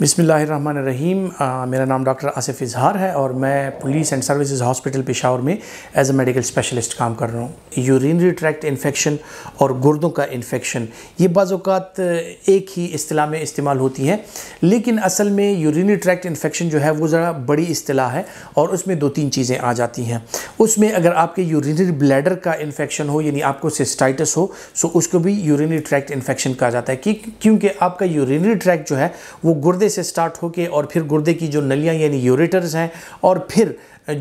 बिसमीम मेरा नाम डॉक्टर आसिफ इजहार है और मैं police and services hospital Peshawar में एज अ मेडिकल स्पेशलिस्ट काम कर रहा हूँ यूरिनरी ट्रैक्ट इन्फेक्शन और गुर्दों का इन्फेक्शन ये बाज़ात एक ही अतलाह में इस्तेमाल होती है लेकिन असल में यूरिनरी ट्रैक्ट इन्फेक्शन जो है वो ज़रा बड़ी अतलाह है और उसमें दो तीन चीज़ें आ जाती हैं उसमें अगर आपके यूरिनरी ब्लैडर का इन्फेक्शन हो यानी आपको सिस्टाइटस हो सो उसको भी यूरिनरी ट्रैक्ट इन्फेक्शन कहा जाता है क्योंकि आपका यूरिनरी ट्रैक्ट जो है वो गुर्दे गुर्दे से स्टार्ट होकर और फिर गुर्दे की जो नलियाँ यानी यूरेटर्स हैं और फिर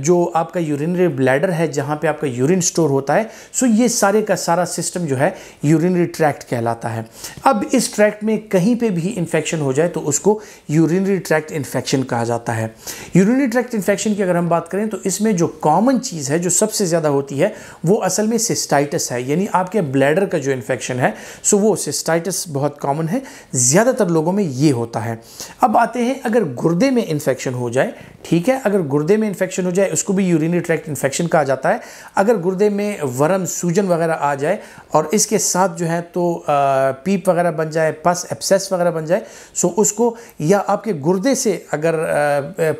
जो आपका यूरिनरी ब्लैडर है जहाँ पे आपका यूरिन स्टोर होता है सो ये सारे का सारा सिस्टम जो है यूरिनरी ट्रैक्ट कहलाता है अब इस ट्रैक्ट में कहीं पे भी इन्फेक्शन हो जाए तो उसको यूरिनरी ट्रैक्ट इन्फेक्शन कहा जाता है यूरिनरी ट्रैक्ट इन्फेक्शन की अगर हम बात करें तो इसमें जो कॉमन चीज़ है जो सबसे ज़्यादा होती है वो असल में सिस्टाइटस है यानी आपके ब्लैडर का जो इन्फेक्शन है सो वो सिस्टाइटस बहुत कॉमन है ज़्यादातर लोगों में ये होता है अब आते हैं अगर गुर्दे में इन्फेक्शन हो जाए ठीक है अगर गुर्दे में इन्फेक्शन हो जाए उसको भी यूरिनरी ट्रैक्ट इन्फेक्शन कहा जाता है अगर गुर्दे में वरम सूजन वगैरह आ जाए और इसके साथ जो है तो पीप वगैरह बन जाए पस एब्सेस वगैरह बन जाए सो उसको या आपके गुर्दे से अगर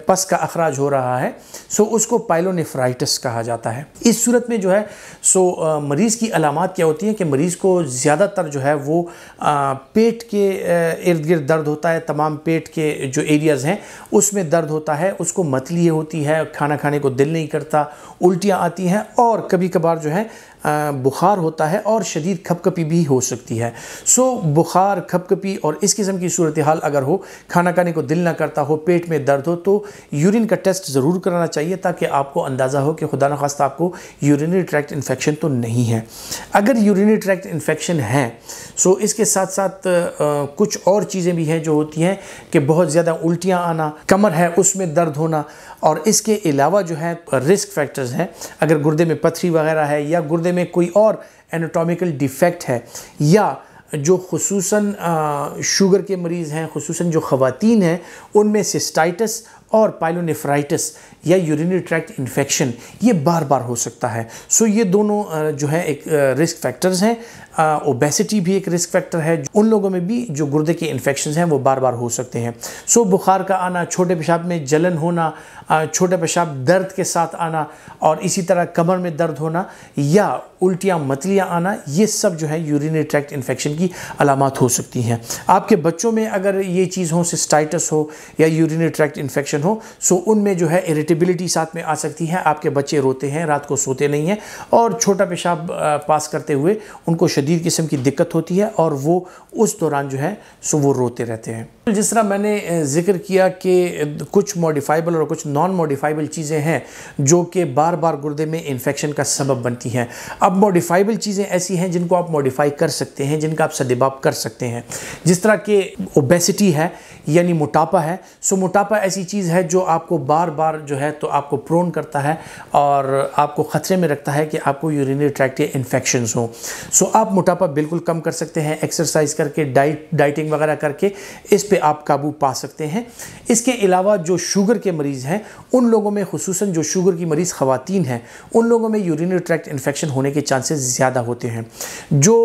पस का अखराज हो रहा है सो उसको पाइलोनेफ्राइटिस कहा जाता है इस सूरत में जो है सो मरीज़ की अलामत क्या होती हैं कि मरीज़ को ज़्यादातर जो है वो पेट के इर्द गिर्द दर्द होता है तमाम पेट पेट के जो एरियाज़ हैं उसमें दर्द होता है उसको मतली होती है खाना खाने को दिल नहीं करता उल्टियाँ आती हैं और कभी कभार जो है बुखार होता है और शदीद खपकपी भी हो सकती है सो बुखार खपकपी और इस किस्म की सूरत हाल अगर हो खाना खाने को दिल ना करता हो पेट में दर्द हो तो यूरिन का टेस्ट ज़रूर कराना चाहिए ताकि आपको अंदाज़ा हो कि खुदा न आपको यूरिनरी ट्रैक्ट इन्फेक्शन तो नहीं है अगर यूरिनरी ट्रैक्ट इन्फेक्शन है सो इसके साथ साथ आ, कुछ और चीज़ें भी हैं जो होती हैं कि बहुत ज़्यादा उल्टियाँ आना कमर है उसमें दर्द होना और इसके अलावा जो है रिस्क फैक्टर्स हैं अगर गुर्दे में पथरी वगैरह है या गुर्दे में कोई और एनाटॉमिकल डिफेक्ट है या जो खसूस शुगर के मरीज़ हैं खसूस जो ख़वान हैं उनमें सिस्टाइटस और पाइलोनेफ्राइटिस या यूरिनरी ट्रैक्ट इन्फेक्शन ये बार बार हो सकता है सो ये दोनों जो है एक रिस्क फैक्टर्स हैं ओबेसिटी भी एक रिस्क फैक्टर है उन लोगों में भी जो गुर्दे के इन्फेक्शन हैं वो बार बार हो सकते हैं सो बुखार का आना छोटे पेशाब में जलन होना छोटे पेशाब दर्द के साथ आना और इसी तरह कमर में दर्द होना या उल्टियाँ मतलियाँ आना ये सब जो है यूरिनरी ट्रैक्ट इन्फेक्शन की अलामत हो सकती हैं आपके बच्चों में अगर ये चीज़ हो सिस्टाइटस हो या यूरिनरी ट्रैक्ट इन्फेक्शन इन्फेक्शन हो सो उनमें जो है इरिटेबिलिटी साथ में आ सकती है आपके बच्चे रोते हैं रात को सोते नहीं हैं और छोटा पेशाब पास करते हुए उनको शदीद किस्म की दिक्कत होती है और वो उस दौरान जो है सो वो रोते रहते हैं जिस तरह मैंने जिक्र किया कि कुछ मॉडिफाइबल और कुछ नॉन मॉडिफाइबल चीज़ें हैं जो कि बार बार गुर्दे में इन्फेक्शन का सबब बनती हैं अब मॉडिफाइबल चीज़ें ऐसी हैं जिनको आप मॉडिफाई कर सकते हैं जिनका आप सदबाप कर सकते हैं जिस तरह के ओबेसिटी है यानी मोटापा है सो मोटापा ऐसी चीज़ है जो आपको बार बार जो है तो आपको प्रोन करता है और आपको ख़तरे में रखता है कि आपको यूरिनरी ट्रैक्ट इन्फेक्शन हों सो आप मोटापा बिल्कुल कम कर सकते हैं एक्सरसाइज करके डाइट डाइटिंग वगैरह करके इस पर पे आप काबू पा सकते हैं इसके अलावा जो शुगर के मरीज़ हैं उन लोगों में खसूस जो शुगर की मरीज़ खातन हैं उन लोगों में यूरिनरी ट्रैक्ट इन्फेक्शन होने के चांसेस ज़्यादा होते हैं जो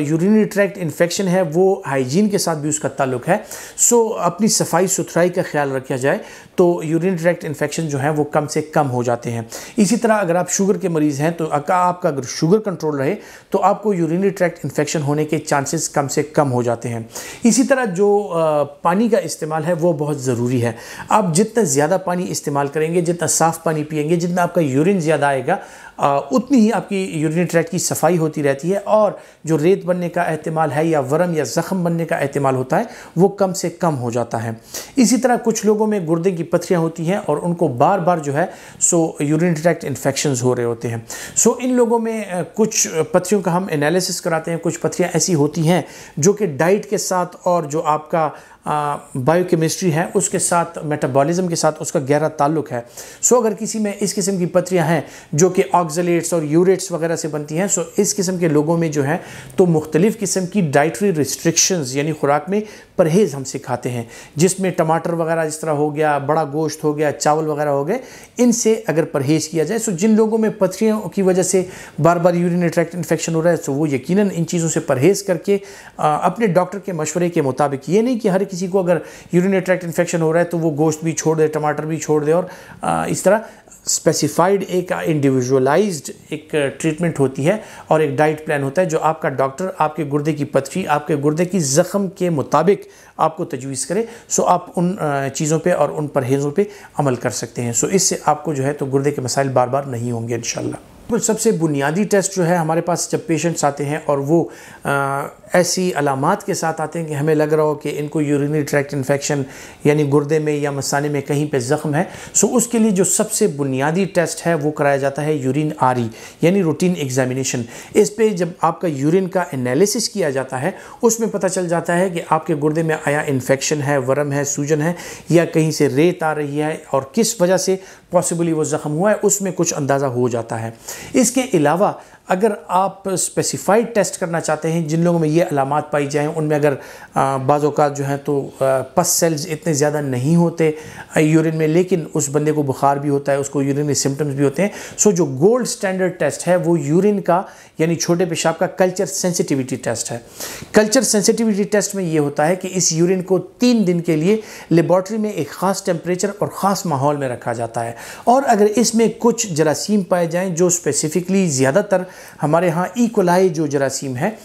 यूरिनरी ट्रैक्ट इन्फेक्शन है वो हाइजीन के साथ भी उसका ताल्लुक है सो अपनी सफाई सुथराई का ख्याल रखा जाए तो यूरिन ट्रैक्ट इन्फेक्शन जो है वो कम से कम हो जाते हैं इसी तरह अगर आप शुगर के मरीज़ हैं तो आपका अगर शुगर कंट्रोल रहे तो आपको यूरिनरी ट्रैक्ट इन्फेक्शन होने के चांसेस कम से कम हो जाते हैं इसी तरह जो आ, पानी का इस्तेमाल है वो बहुत ज़रूरी है आप जितना ज़्यादा पानी इस्तेमाल करेंगे जितना साफ़ पानी पियेंगे जितना आपका यूरिन ज़्यादा आएगा आ, उतनी ही आपकी यूरिनरी ट्रैक की सफाई होती रहती है और जो रेत बनने का अहतमाल है या वरम या ज़ख़म बनने का अहतमाल होता है वो कम से कम हो जाता है इसी तरह कुछ लोगों में गुर्दे की पथरियाँ होती हैं और उनको बार बार जो है सो यूरिन ट्रैक्ट इन्फेक्शन हो रहे होते हैं सो इन लोगों में कुछ पथरीों का हम एनालिसिस कराते हैं कुछ पथरियाँ ऐसी होती हैं जो कि डाइट के साथ और जो आपका बायोकेमिस्ट्री है उसके साथ मेटाबॉलिज्म के साथ उसका गहरा ताल्लुक है सो अगर किसी में इस किस्म की पथरियाँ हैं जो कि ऑक्जलेट्स और यूरेट्स वगैरह से बनती हैं सो इस किस्म के लोगों में जो है तो मुख्तलिफ़ किस्म की डाइटरी रिस्ट्रिक्शंस यानी खुराक में परहेज़ हम सिखाते हैं जिसमें टमाटर वगैरह जिस तरह हो गया बड़ा गोश्त हो गया चावल वगैरह हो गए इनसे अगर परहेज़ किया जाए सो तो जिन लोगों में पथरियों की वजह से बार बार यूरिन ट्रैक्ट इन्फेक्शन हो रहा है तो वो यकीनन इन चीज़ों से परहेज़ करके अपने डॉक्टर के मशवरे के मुताबिक ये नहीं कि हर किसी को अगर यूरिन ट्रैक्ट इन्फेक्शन हो रहा है तो वो गोश्त भी छोड़ दे टमाटर भी छोड़ दे और इस तरह स्पेसिफाइड एक इंडिविजुअलाइज्ड एक ट्रीटमेंट होती है और एक डाइट प्लान होता है जो आपका डॉक्टर आपके गुर्दे की पथरी आपके गुर्दे की ज़ख़म के मुताबिक आपको तजवीज़ करे सो आप उन चीज़ों पे और उन परहेज़ों पे अमल कर सकते हैं सो इससे आपको जो है तो गुर्दे के मसाइल बार बार नहीं होंगे इन सबसे बुनियादी टेस्ट जो है हमारे पास जब पेशेंट्स आते हैं और वो ऐसी अलामत के साथ आते हैं कि हमें लग रहा हो कि इनको यूरिनरी ट्रैक्ट इन्फेक्शन यानी गुर्दे में या मसाने में कहीं पे ज़ख़म है सो उसके लिए जो सबसे बुनियादी टेस्ट है वो कराया जाता है यूरिन आरी यानी रूटीन एग्जामिनेशन इस पर जब आपका यूरिन का एनालिसिस किया जाता है उसमें पता चल जाता है कि आपके गुर्दे में आया इन्फेक्शन है वर्म है सूजन है या कहीं से रेत आ रही है और किस वजह से पॉसिबली वो ज़ख़म हुआ है उसमें कुछ अंदाज़ा हो जाता है इसके अलावा अगर आप स्पेसिफाइड टेस्ट करना चाहते हैं जिन लोगों में ये अलामत पाई जाएँ उनमें अगर बाज़ों का जो है तो पस सेल्स इतने ज़्यादा नहीं होते यूरिन में लेकिन उस बंदे को बुखार भी होता है उसको यूरिन में सिम्टम्स भी होते हैं सो जो गोल्ड स्टैंडर्ड टेस्ट है वो यूरिन का यानी छोटे पेशाब का कल्चर सेंसिटिविटी टेस्ट है कल्चर सेंसिटिविटी टेस्ट में ये होता है कि इस यूरिन को तीन दिन के लिए लेबॉर्ट्री में एक ख़ास टेम्परेचर और ख़ास माहौल में रखा जाता है और अगर इसमें कुछ जरासीम पाए जाएँ जो स्पेसिफ़िकली ज़्यादातर हमारे यहाँ ईकोलाई e. जो जरासीम है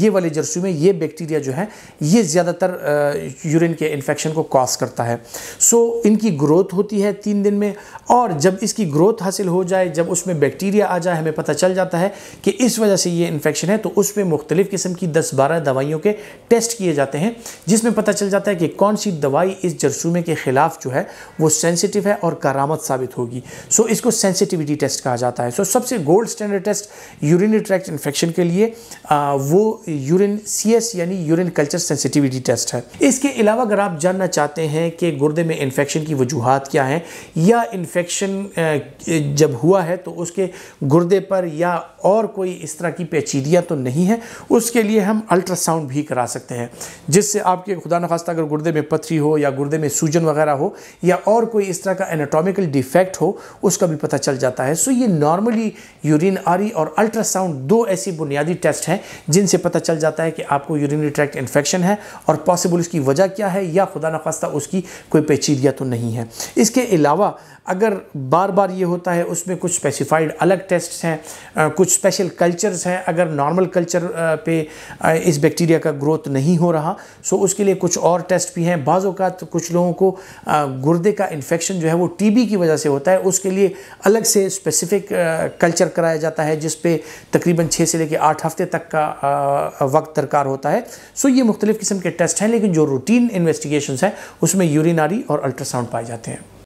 ये वाले जरसू में ये बैक्टीरिया जो है ये ज़्यादातर यूरिन के इन्फेक्शन को कॉज करता है सो इनकी ग्रोथ होती है तीन दिन में और जब इसकी ग्रोथ हासिल हो जाए जब उसमें बैक्टीरिया आ जाए हमें पता चल जाता है कि इस वजह से ये इन्फेक्शन है तो उसमें मुख्तलिफ़ किस्म की दस बारह दवाइयों के टेस्ट किए जाते हैं जिसमें पता चल जाता है कि कौन सी दवाई इस जरसूमे के ख़िलाफ़ जो है वो सेंसिटिव है और करामत साबित होगी सो इसको सेंसिटिविटी टेस्ट कहा जाता है सो सबसे gold standard test urine tract infection के लिए आ, वो यूरिन सीएस यानी यूरिन कल्चर सेंसिटिविटी टेस्ट है इसके अलावा अगर आप जानना चाहते हैं कि गुर्दे में इन्फेक्शन की वजूहत क्या हैं या इन्फेक्शन जब हुआ है तो उसके गुर्दे पर या और कोई इस तरह की पेचीदियाँ तो नहीं है उसके लिए हम अल्ट्रासाउंड भी करा सकते हैं जिससे आपके खुदा नखास्ता अगर गुर्दे में पथरी हो या गुर्दे में सूजन वगैरह हो या और कोई इस तरह का एनाटॉमिकल डिफेक्ट हो उसका भी पता चल जाता है सो ये नॉर्मली यूरिन आरी और अल्ट्रासाउंड दो ऐसी बुनियादी टेस्ट हैं जिनसे पता चल जाता है कि आपको यूरिनरी ट्रैक्ट इन्फेक्शन है और पॉसिबल उसकी वजह क्या है या खुदा नखास्ता उसकी कोई पेचीदगियाँ तो नहीं है इसके अलावा अगर बार बार ये होता है उसमें कुछ स्पेसिफाइड अलग टेस्ट हैं कुछ स्पेशल कल्चर्स हैं अगर नॉर्मल कल्चर पे इस बैक्टीरिया का ग्रोथ नहीं हो रहा सो उसके लिए कुछ और टेस्ट भी हैं बाज़ अवत कुछ लोगों को गुर्दे का इन्फेक्शन जो है वो टीबी की वजह से होता है उसके लिए अलग से स्पेसिफिक कल्चर कराया जाता है जिस पर तकरीबन छः से लेकर आठ हफ्ते तक का वक्त दरकार होता है सो ये मुख्तलिफ़ किस्म के टेस्ट हैं लेकिन जो रूटीन इन्वेस्टिगेशन है उसमें यूरिनारी और अल्ट्रासाउंड पाए जाते हैं